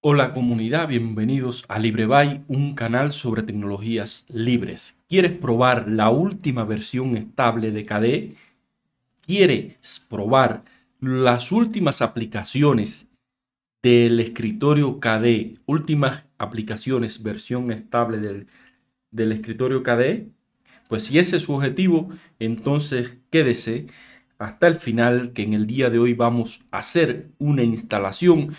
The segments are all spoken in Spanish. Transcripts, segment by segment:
Hola comunidad, bienvenidos a LibreBuy, un canal sobre tecnologías libres. ¿Quieres probar la última versión estable de KDE? ¿Quieres probar las últimas aplicaciones del escritorio KDE? Últimas aplicaciones, versión estable del, del escritorio KDE. Pues si ese es su objetivo, entonces quédese hasta el final que en el día de hoy vamos a hacer una instalación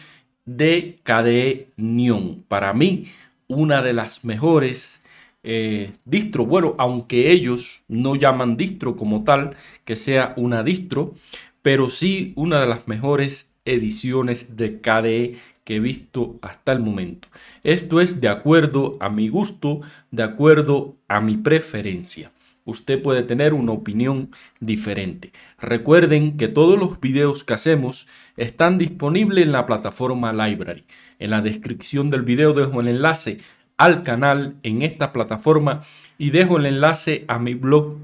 de KDE Neon. Para mí, una de las mejores eh, distro. Bueno, aunque ellos no llaman distro como tal, que sea una distro, pero sí una de las mejores ediciones de KDE que he visto hasta el momento. Esto es de acuerdo a mi gusto, de acuerdo a mi preferencia usted puede tener una opinión diferente. Recuerden que todos los videos que hacemos están disponibles en la plataforma Library. En la descripción del video dejo el enlace al canal en esta plataforma y dejo el enlace a mi blog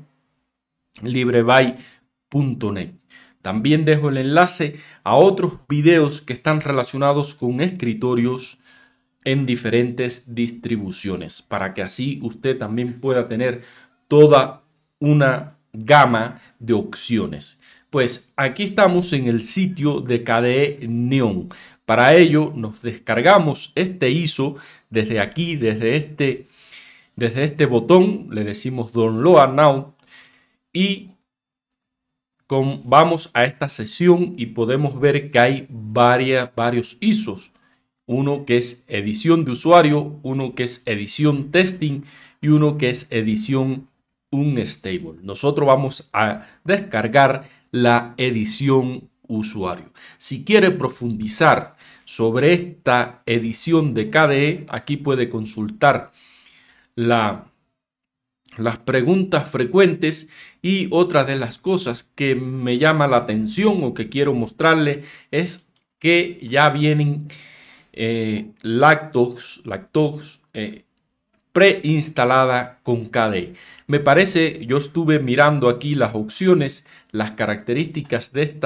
Libreby.net. También dejo el enlace a otros videos que están relacionados con escritorios en diferentes distribuciones para que así usted también pueda tener toda una gama de opciones. Pues aquí estamos en el sitio de KDE Neon. Para ello nos descargamos este ISO desde aquí, desde este, desde este botón, le decimos Download Now y vamos a esta sesión y podemos ver que hay varias, varios ISOs. Uno que es edición de usuario, uno que es edición testing y uno que es edición un stable. Nosotros vamos a descargar la edición usuario. Si quiere profundizar sobre esta edición de KDE, aquí puede consultar la, las preguntas frecuentes y otra de las cosas que me llama la atención o que quiero mostrarle es que ya vienen eh, lactos, lactos eh, preinstalada con KDE. Me parece, yo estuve mirando aquí las opciones, las características de,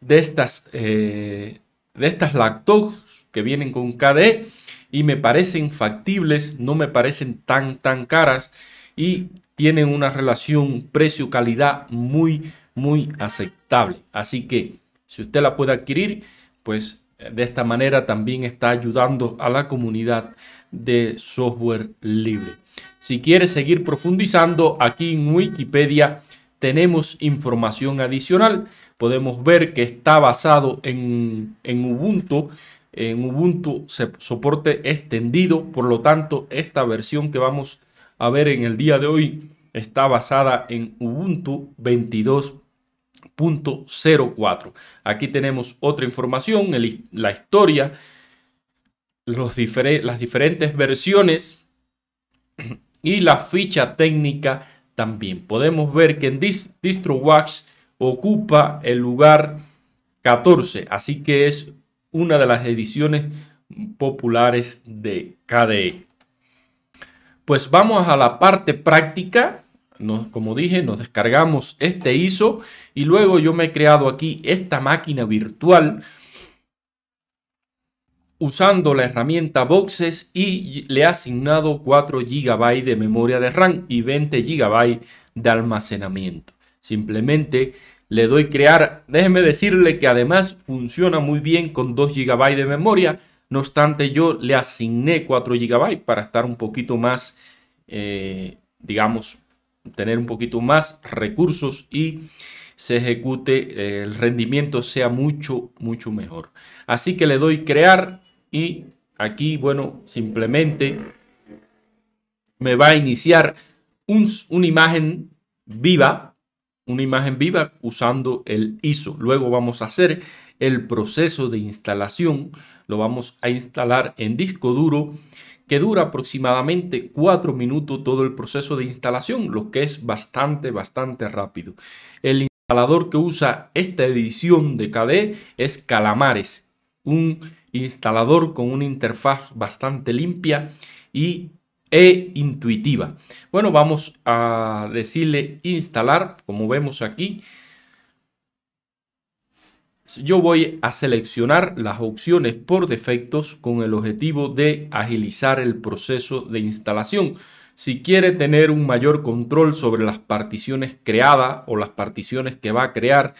de estas, eh, estas laptops que vienen con KDE y me parecen factibles, no me parecen tan, tan caras y tienen una relación precio-calidad muy, muy aceptable. Así que si usted la puede adquirir, pues de esta manera también está ayudando a la comunidad de software libre. Si quieres seguir profundizando, aquí en Wikipedia tenemos información adicional. Podemos ver que está basado en, Ubuntu. En Ubuntu soporte extendido, por lo tanto, esta versión que vamos a ver en el día de hoy está basada en Ubuntu 22.04. Aquí tenemos otra información, la historia las diferentes versiones y la ficha técnica también. Podemos ver que en DistroWax ocupa el lugar 14, así que es una de las ediciones populares de KDE. Pues vamos a la parte práctica. como dije, nos descargamos este ISO y luego yo me he creado aquí esta máquina virtual usando la herramienta Boxes y le ha asignado 4 GB de memoria de RAM y 20 GB de almacenamiento. Simplemente le doy crear. Déjeme decirle que además funciona muy bien con 2 GB de memoria. No obstante, yo le asigné 4 GB para estar un poquito más, eh, digamos, tener un poquito más recursos y se ejecute, el rendimiento sea mucho, mucho mejor. Así que le doy crear y aquí, bueno, simplemente me va a iniciar una imagen viva, una imagen viva usando el ISO. Luego vamos a hacer el proceso de instalación. Lo vamos a instalar en disco duro que dura aproximadamente 4 minutos todo el proceso de instalación, lo que es bastante, bastante rápido. El instalador que usa esta edición de KDE es Calamares, un instalador con una interfaz bastante limpia y, e intuitiva. Bueno, vamos a decirle instalar, como vemos aquí. Yo voy a seleccionar las opciones por defectos con el objetivo de agilizar el proceso de instalación. Si quiere tener un mayor control sobre las particiones creadas o las particiones que va a crear,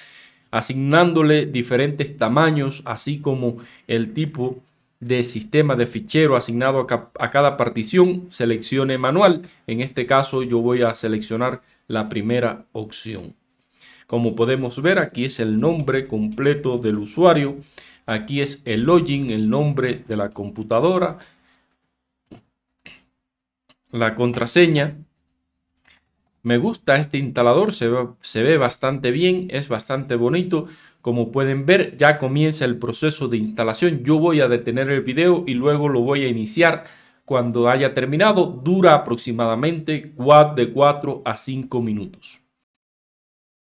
asignándole diferentes tamaños, así como el tipo de sistema de fichero asignado a, cada partición, seleccione manual. En este caso yo voy a seleccionar la primera opción. Como podemos ver, aquí es el nombre completo del usuario. Aquí es el login, el nombre de la computadora, la contraseña, me gusta este instalador, se ve, bastante bien, es bastante bonito. Como pueden ver, ya comienza el proceso de instalación. Yo voy a detener el video y luego lo voy a iniciar cuando haya terminado. Dura aproximadamente de 4 a 5 minutos.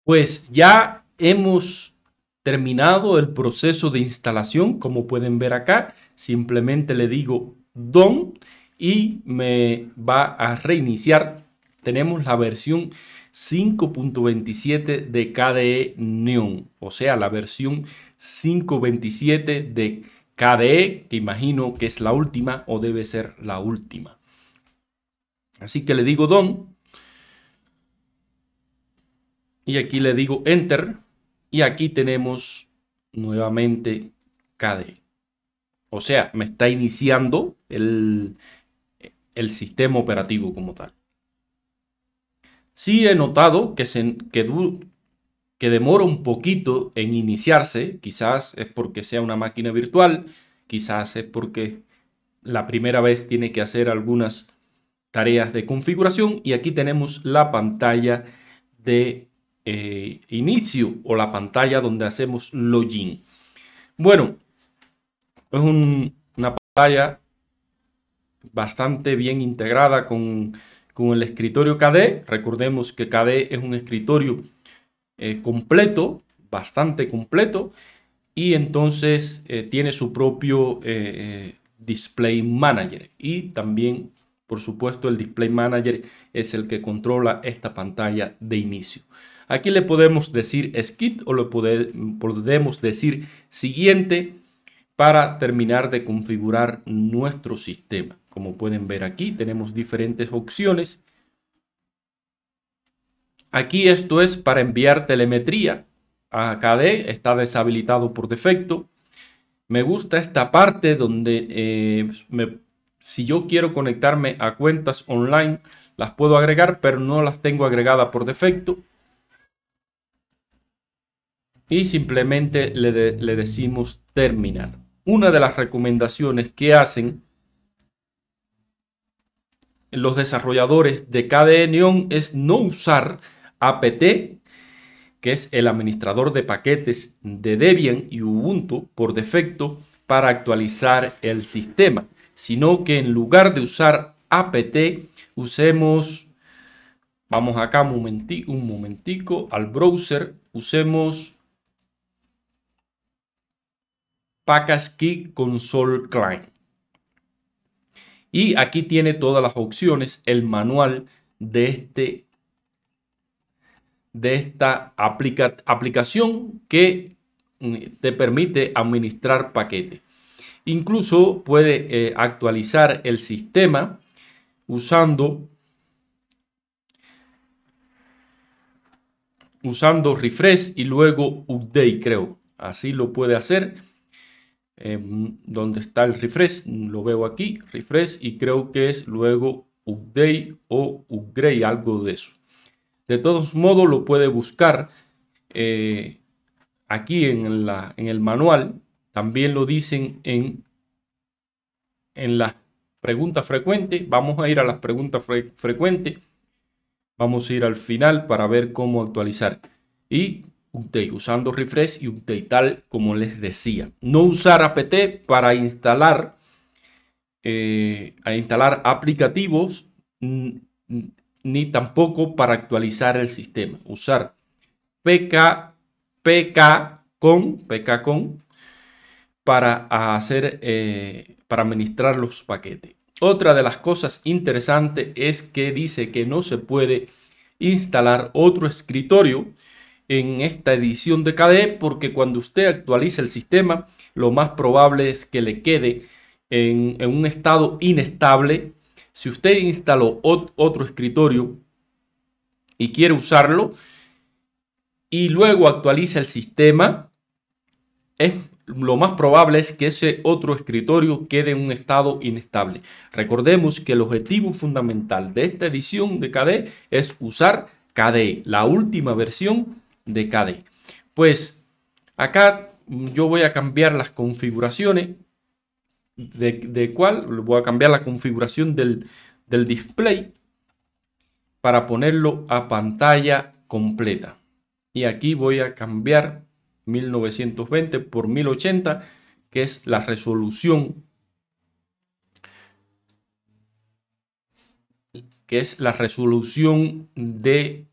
Pues ya hemos terminado el proceso de instalación, como pueden ver acá. Simplemente le digo DON y me va a reiniciar tenemos la versión 5.27 de KDE Neon, o sea, la versión 5.27 de KDE, que imagino que es la última o debe ser la última. Así que le digo Don. Y aquí le digo Enter. Y aquí tenemos nuevamente KDE. O sea, me está iniciando el, el sistema operativo como tal. Sí he notado que, se, que, demora un poquito en iniciarse, quizás es porque sea una máquina virtual, quizás es porque la primera vez tiene que hacer algunas tareas de configuración y aquí tenemos la pantalla de eh, inicio o la pantalla donde hacemos login. Bueno, es una pantalla bastante bien integrada con con el escritorio KDE. Recordemos que KDE es un escritorio eh, completo, bastante completo, y entonces eh, tiene su propio eh, Display Manager. Y también, por supuesto, el Display Manager es el que controla esta pantalla de inicio. Aquí le podemos decir skip o le podemos decir siguiente para terminar de configurar nuestro sistema. Como pueden ver aquí tenemos diferentes opciones. Aquí esto es para enviar telemetría a KDE, está deshabilitado por defecto. Me gusta esta parte donde eh, si yo quiero conectarme a cuentas online las puedo agregar, pero no las tengo agregadas por defecto. Y simplemente le decimos terminar una de las recomendaciones que hacen los desarrolladores de KDE Neon es no usar apt, que es el administrador de paquetes de Debian y Ubuntu por defecto para actualizar el sistema, sino que en lugar de usar apt usemos, vamos acá un un momentico al browser, usemos Pacas Key console client Y aquí tiene todas las opciones, el manual de, este, de esta aplicación que mm, te permite administrar paquetes. Incluso puede eh, actualizar el sistema usando, usando refresh y luego update, creo. Así lo puede hacer Em, donde está el refresh, lo veo aquí, refresh, y creo que es luego update o upgrade, algo de eso. De todos modos, lo puede buscar eh, aquí en, el manual. También lo dicen en, en las preguntas frecuentes. Vamos a ir a las preguntas frecuentes. Vamos a ir al final para ver cómo actualizar. Y usando refresh y update tal como les decía. No usar apt para instalar, eh, a instalar aplicativos ni tampoco para actualizar el sistema. Usar pk, pk con, pk con para hacer, eh, para administrar los paquetes. Otra de las cosas interesantes es que dice que no se puede instalar otro escritorio en esta edición de KDE porque cuando usted actualiza el sistema lo más probable es que le quede en, un estado inestable. Si usted instaló otro escritorio y quiere usarlo y luego actualiza el sistema, es, lo más probable es que ese otro escritorio quede en un estado inestable. Recordemos que el objetivo fundamental de esta edición de KDE es usar KDE, la última versión de KDE. Pues acá yo voy a cambiar las configuraciones. ¿De, cuál? Voy a cambiar la configuración del, display para ponerlo a pantalla completa. Y aquí voy a cambiar 1920 por 1080, que es la resolución que es la resolución de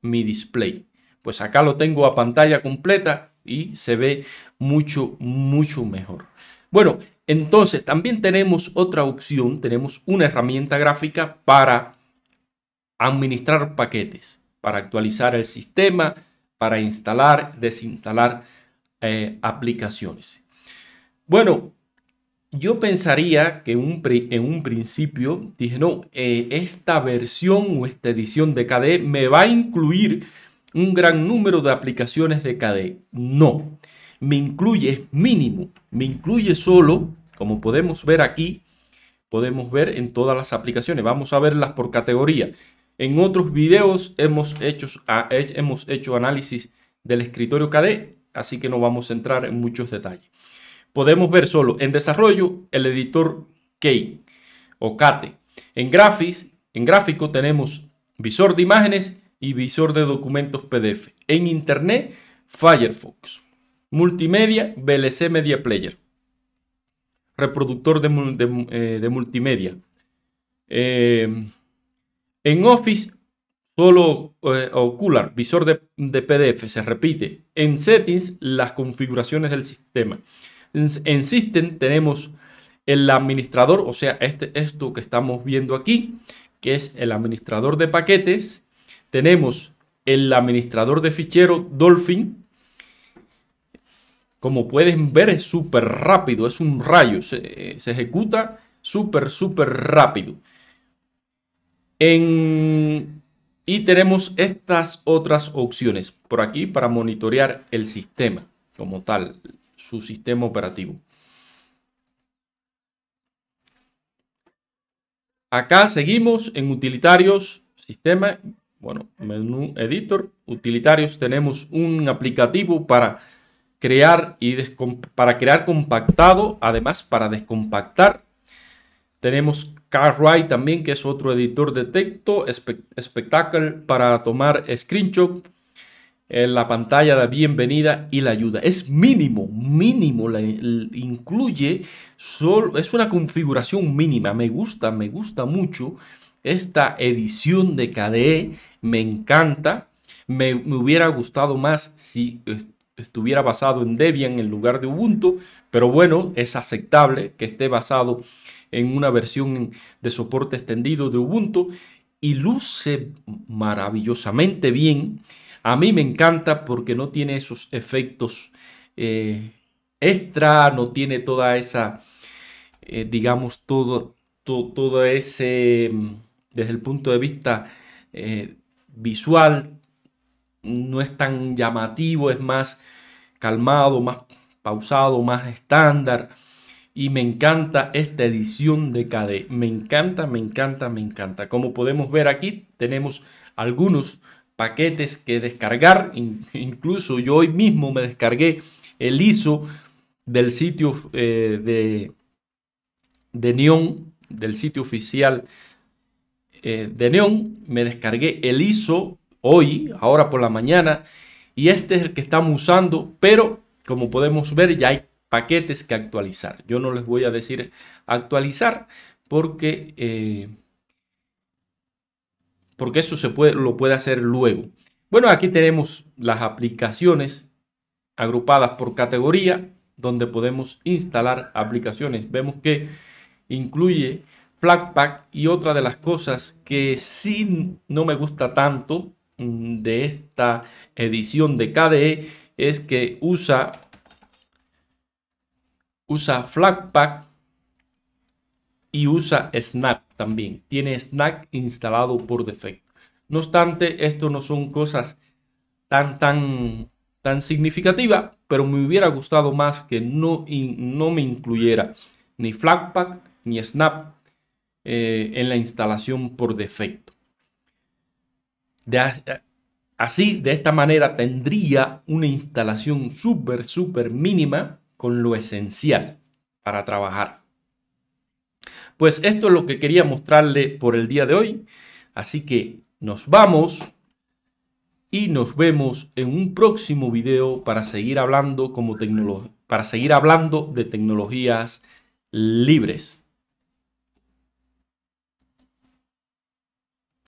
mi display. Pues acá lo tengo a pantalla completa y se ve mucho, mucho mejor. Bueno, entonces también tenemos otra opción, tenemos una herramienta gráfica para administrar paquetes, para actualizar el sistema, para instalar, desinstalar eh, aplicaciones. Bueno, yo pensaría que en un principio dije, no, eh, esta versión o esta edición de KDE me va a incluir un gran número de aplicaciones de KDE. No, me incluye mínimo, me incluye solo, como podemos ver aquí, podemos ver en todas las aplicaciones. Vamos a verlas por categoría. En otros videos hemos hecho, ah, hemos hecho análisis del escritorio KDE, así que no vamos a entrar en muchos detalles. Podemos ver solo en desarrollo el editor Key o Kate. En, graphics, en gráfico tenemos visor de imágenes y visor de documentos PDF. En Internet, Firefox. Multimedia, VLC Media Player. Reproductor de, eh, multimedia. Em, en Office, solo eh, Ocular, visor de, PDF, se repite. En Settings, las configuraciones del sistema. En, System tenemos el administrador, o sea, este, esto que estamos viendo aquí, que es el administrador de paquetes tenemos el administrador de fichero Dolphin. Como pueden ver es súper rápido, es un rayo, se, ejecuta súper, súper rápido. Y tenemos estas otras opciones por aquí para monitorear el sistema como tal, su sistema operativo. Acá seguimos en utilitarios, sistema, bueno, menú editor, utilitarios, tenemos un aplicativo para crear y para crear compactado, además para descompactar. Tenemos CarWrite también, que es otro editor de texto, Spectacle para tomar screenshot, en eh, la pantalla de bienvenida y la ayuda. Es mínimo, mínimo, incluye, solo, es una configuración mínima, me gusta, me gusta mucho. Esta edición de KDE me encanta. Me, hubiera gustado más si estuviera basado en Debian en lugar de Ubuntu, pero bueno, es aceptable que esté basado en una versión de soporte extendido de Ubuntu y luce maravillosamente bien. A mí me encanta porque no tiene esos efectos eh, extra, no tiene toda esa, eh, digamos, todo, todo ese mm, desde el punto de vista eh, visual, no es tan llamativo, es más calmado, más pausado, más estándar. Y me encanta esta edición de KD. Me encanta, me encanta, me encanta. Como podemos ver aquí, tenemos algunos paquetes que descargar. Incluso yo hoy mismo me descargué el ISO del sitio eh, de, de Neon, del sitio oficial eh, de Neon, me descargué el ISO hoy, ahora por la mañana, y este es el que estamos usando, pero como podemos ver ya hay paquetes que actualizar. Yo no les voy a decir actualizar porque, eh, porque eso se puede, lo puede hacer luego. Bueno, aquí tenemos las aplicaciones agrupadas por categoría donde podemos instalar aplicaciones. Vemos que incluye Flatpak y otra de las cosas que sí no me gusta tanto mm, de esta edición de KDE es que usa usa Flatpak y usa Snap también. Tiene Snap instalado por defecto. No obstante, esto no son cosas tan tan tan significativa, pero me hubiera gustado más que no, no me incluyera ni Flatpak ni Snap eh, en la instalación por defecto. Eh, así, de esta manera, tendría una instalación súper, súper mínima con lo esencial para trabajar. Pues esto es lo que quería mostrarle por el día de hoy. Así que nos vamos y nos vemos en un próximo video para seguir hablando como para seguir hablando de tecnologías libres.